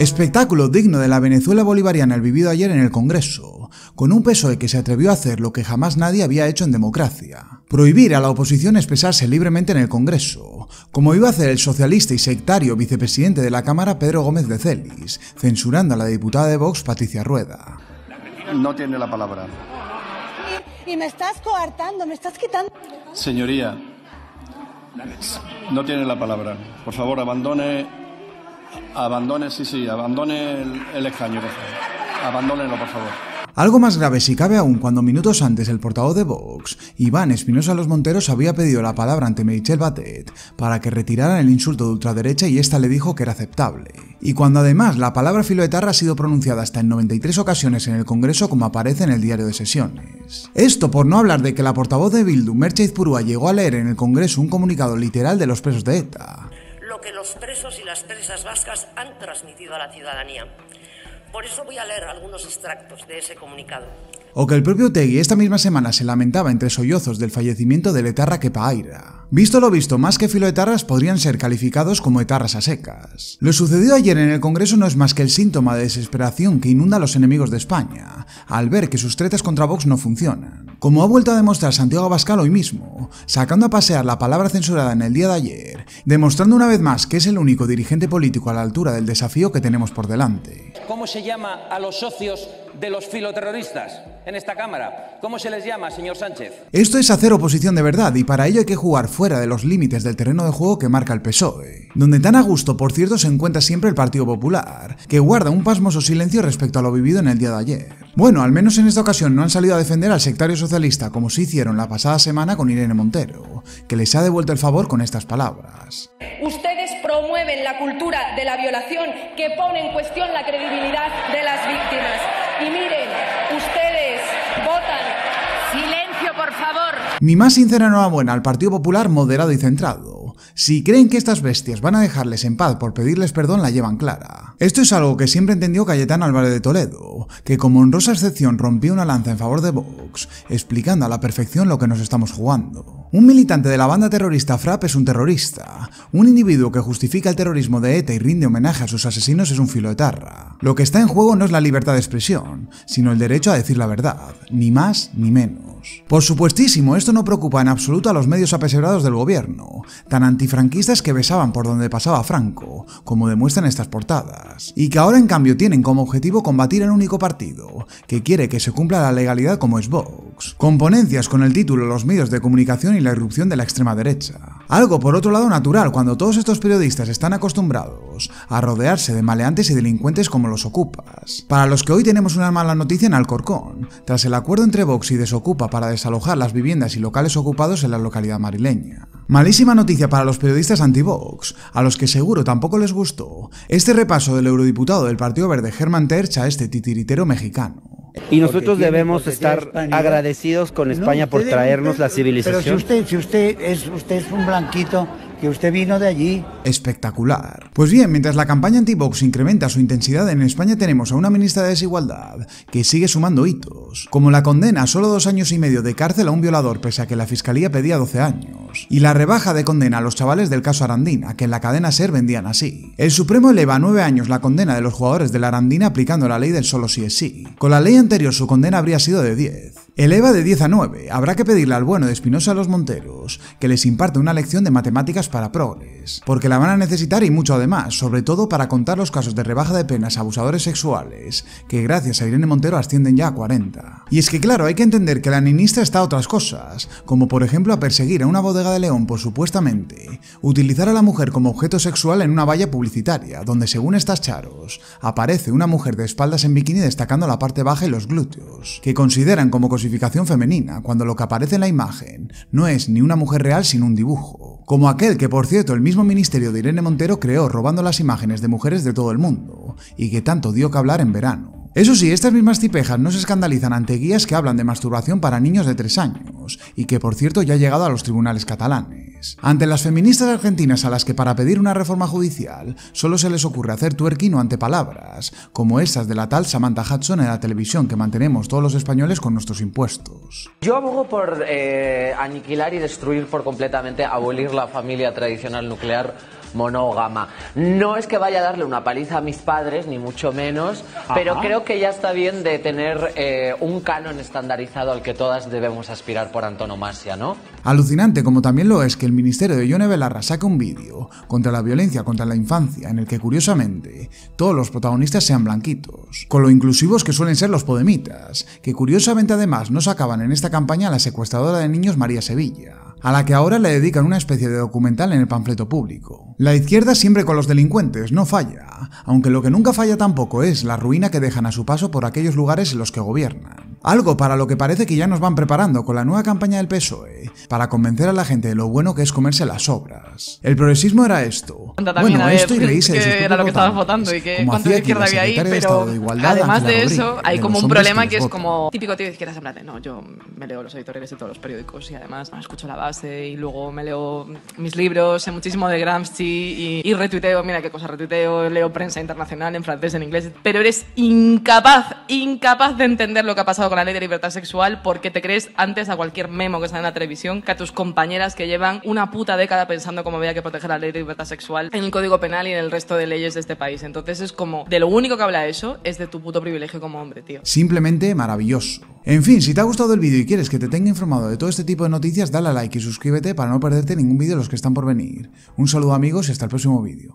Espectáculo digno de la Venezuela bolivariana el vivido ayer en el Congreso, con un PSOE que se atrevió a hacer lo que jamás nadie había hecho en democracia. Prohibir a la oposición expresarse libremente en el Congreso, como iba a hacer el socialista y sectario vicepresidente de la Cámara Pedro Gómez de Celis, censurando a la diputada de Vox Patricia Rueda. No tiene la palabra. Y, y me estás coartando, me estás quitando. Señoría, no tiene la palabra. Por favor, abandone Abandone, sí, sí, abandone el, escaño, por favor. por favor. Algo más grave si cabe aún cuando minutos antes el portavoz de Vox, Iván Espinosa Los Monteros, había pedido la palabra ante Michel Batet para que retiraran el insulto de ultraderecha y ésta le dijo que era aceptable. Y cuando además la palabra filoetarra ha sido pronunciada hasta en 93 ocasiones en el Congreso como aparece en el diario de sesiones. Esto por no hablar de que la portavoz de Bildu, Merche purúa llegó a leer en el Congreso un comunicado literal de los presos de ETA que los presos y las presas vascas han transmitido a la ciudadanía. Por eso voy a leer algunos extractos de ese comunicado o que el propio Tegui esta misma semana se lamentaba entre sollozos del fallecimiento del etarra Kepaira. Visto lo visto, más que filoetarras podrían ser calificados como etarras a secas. Lo sucedido ayer en el Congreso no es más que el síntoma de desesperación que inunda a los enemigos de España, al ver que sus tretas contra Vox no funcionan. Como ha vuelto a demostrar Santiago Abascal hoy mismo, sacando a pasear la palabra censurada en el día de ayer, demostrando una vez más que es el único dirigente político a la altura del desafío que tenemos por delante. ¿Cómo se llama a los socios de los filoterroristas en esta Cámara. ¿Cómo se les llama, señor Sánchez? Esto es hacer oposición de verdad y para ello hay que jugar fuera de los límites del terreno de juego que marca el PSOE, donde tan a gusto, por cierto, se encuentra siempre el Partido Popular, que guarda un pasmoso silencio respecto a lo vivido en el día de ayer. Bueno, al menos en esta ocasión no han salido a defender al sectario socialista como se hicieron la pasada semana con Irene Montero, que les ha devuelto el favor con estas palabras. Ustedes promueven la cultura de la violación que pone en cuestión la credibilidad de las víctimas. Y miren, ustedes votan. Silencio, por favor. Mi más sincera enhorabuena al Partido Popular moderado y centrado si creen que estas bestias van a dejarles en paz por pedirles perdón, la llevan clara. Esto es algo que siempre entendió Cayetán Álvarez de Toledo, que como honrosa excepción rompió una lanza en favor de Vox, explicando a la perfección lo que nos estamos jugando. Un militante de la banda terrorista FRAP es un terrorista. Un individuo que justifica el terrorismo de ETA y rinde homenaje a sus asesinos es un filo tarra. Lo que está en juego no es la libertad de expresión, sino el derecho a decir la verdad, ni más ni menos. Por supuestísimo, esto no preocupa en absoluto a los medios apesebrados del gobierno, tan antifranquistas que besaban por donde pasaba Franco, como demuestran estas portadas, y que ahora en cambio tienen como objetivo combatir el único partido que quiere que se cumpla la legalidad como es Vox, con ponencias con el título Los medios de comunicación y la irrupción de la extrema derecha. Algo, por otro lado, natural, cuando todos estos periodistas están acostumbrados a rodearse de maleantes y delincuentes como los ocupas. Para los que hoy tenemos una mala noticia en Alcorcón, tras el acuerdo entre Vox y Desocupa para desalojar las viviendas y locales ocupados en la localidad marileña. Malísima noticia para los periodistas anti-Vox, a los que seguro tampoco les gustó este repaso del eurodiputado del Partido Verde Germán Tercha a este titiritero mexicano. Y nosotros debemos estar agradecidos con España por traernos la civilización. Pero si usted, si usted es, usted es un blanquito que usted vino de allí. Espectacular. Pues bien, mientras la campaña anti-Vox incrementa su intensidad en España, tenemos a una ministra de Desigualdad que sigue sumando hitos, como la condena a solo dos años y medio de cárcel a un violador, pese a que la fiscalía pedía 12 años y la rebaja de condena a los chavales del caso Arandina, que en la cadena SER vendían así. El Supremo eleva a 9 años la condena de los jugadores de la Arandina aplicando la ley del solo si es sí. Con la ley anterior su condena habría sido de 10. Eleva de 10 a 9. Habrá que pedirle al bueno de Espinosa a los Monteros que les imparte una lección de matemáticas para progres, porque la van a necesitar y mucho además, sobre todo para contar los casos de rebaja de penas a abusadores sexuales, que gracias a Irene Montero ascienden ya a 40. Y es que claro, hay que entender que la ninista está a otras cosas, como por ejemplo a perseguir a una bodega de León por supuestamente utilizar a la mujer como objeto sexual en una valla publicitaria, donde según estas charos, aparece una mujer de espaldas en bikini destacando la parte baja y los glúteos, que consideran como cosificación femenina, cuando lo que aparece en la imagen no es ni una mujer real sino un dibujo. Como aquel que, por cierto, el mismo ministerio de Irene Montero creó robando las imágenes de mujeres de todo el mundo, y que tanto dio que hablar en verano. Eso sí, estas mismas tipejas no se escandalizan ante guías que hablan de masturbación para niños de 3 años, y que por cierto ya ha llegado a los tribunales catalanes. Ante las feministas argentinas a las que para pedir una reforma judicial solo se les ocurre hacer tuerquino ante palabras, como esas de la tal Samantha Hudson en la televisión que mantenemos todos los españoles con nuestros impuestos. Yo abogo por eh, aniquilar y destruir por completamente, abolir la familia tradicional nuclear monógama. No es que vaya a darle una paliza a mis padres, ni mucho menos, pero creo que ya está bien de tener eh, un canon estandarizado al que todas debemos aspirar por antonomasia, ¿no? Alucinante, como también lo es que el Ministerio de Yone Belarra saque un vídeo contra la violencia contra la infancia en el que, curiosamente, todos los protagonistas sean blanquitos, con lo inclusivos que suelen ser los podemitas, que curiosamente además no sacaban en esta campaña a la secuestradora de niños María Sevilla a la que ahora le dedican una especie de documental en el panfleto público. La izquierda siempre con los delincuentes, no falla, aunque lo que nunca falla tampoco es la ruina que dejan a su paso por aquellos lugares en los que gobiernan. Algo para lo que parece que ya nos van preparando con la nueva campaña del PSOE, para convencer a la gente de lo bueno que es comerse las obras. El progresismo era esto. Bueno, esto y era lo que estaban votando y que de izquierda había ahí, pero además de eso, hay como un problema que, es como típico tío de izquierda en no, yo me leo los editoriales de todos los periódicos y además escucho la base y luego me leo mis libros, sé muchísimo de Gramsci y, y retuiteo, mira qué cosa retuiteo, leo prensa internacional en francés, en inglés, pero eres incapaz, incapaz de entender lo que ha pasado con la ley de libertad sexual porque te crees antes a cualquier memo que sale en la televisión que a tus compañeras que llevan una puta década pensando cómo había que proteger la ley de libertad sexual en el Código Penal y en el resto de leyes de este país. Entonces es como, de lo único que habla eso es de tu puto privilegio como hombre, tío. Simplemente maravilloso. En fin, si te ha gustado el vídeo y quieres que te tenga informado de todo este tipo de noticias, dale a like y suscríbete para no perderte ningún vídeo de los que están por venir. Un saludo amigos y hasta el próximo vídeo.